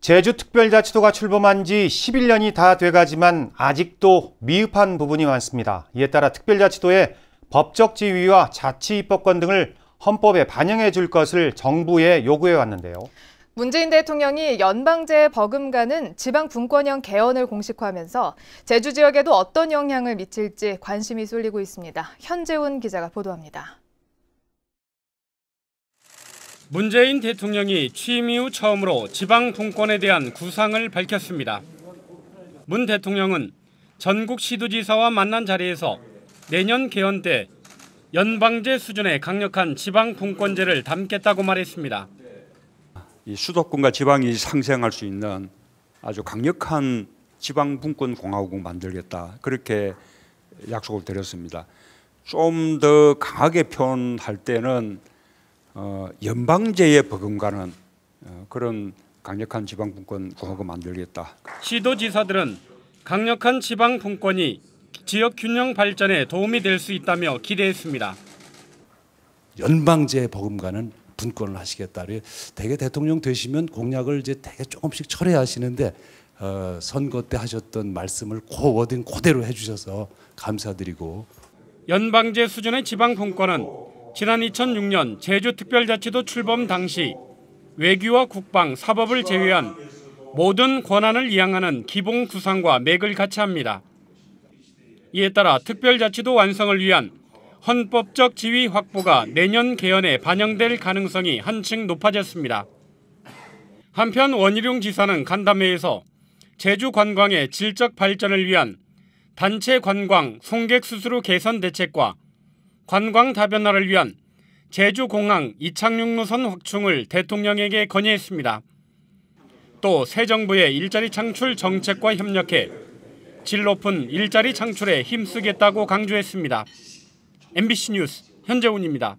제주특별자치도가 출범한 지 11년이 다 돼가지만 아직도 미흡한 부분이 많습니다. 이에 따라 특별자치도의 법적 지위와 자치 입법권 등을 헌법에 반영해 줄 것을 정부에 요구해 왔는데요. 문재인 대통령이 연방제에 버금가는 지방 분권형 개헌을 공식화하면서 제주 지역에도 어떤 영향을 미칠지 관심이 쏠리고 있습니다. 현재훈 기자가 보도합니다. 문재인 대통령이 취임 이후 처음으로 지방 분권에 대한 구상을 밝혔습니다. 문 대통령은 전국 시도지사와 만난 자리에서 내년 개헌 때 연방제 수준의 강력한 지방 분권제를 담겠다고 말했습니다. 이 수도권과 지방이 상생할 수 있는 아주 강력한 지방 분권 공화국 만들겠다 그렇게 약속을 드렸습니다. 좀 더 강하게 표현할 때는 어, 연방제의 버금가는 어, 그런 강력한 지방분권 구하고 만들겠다. 시도지사들은 강력한 지방분권이 지역 균형 발전에 도움이 될 수 있다며 기대했습니다. 연방제 버금가는 분권을 하시겠다. 대개 대통령 되시면 공약을 이제 되게 조금씩 철회하시는데 어, 선거 때 하셨던 말씀을 고 워딩 그대로 해주셔서 감사드리고 연방제 수준의 지방 분권은 지난 2006년 제주특별자치도 출범 당시 외교와 국방, 사법을 제외한 모든 권한을 이양하는 기본 구상과 맥을 같이 합니다. 이에 따라 특별자치도 완성을 위한 헌법적 지위 확보가 내년 개헌에 반영될 가능성이 한층 높아졌습니다. 한편 원희룡 지사는 간담회에서 제주 관광의 질적 발전을 위한 단체 관광 송객 수수료 개선 대책과 관광 다변화를 위한 제주공항 이착륙 노선 확충을 대통령에게 건의했습니다. 또 새 정부의 일자리 창출 정책과 협력해 질 높은 일자리 창출에 힘쓰겠다고 강조했습니다. MBC 뉴스 현재훈입니다.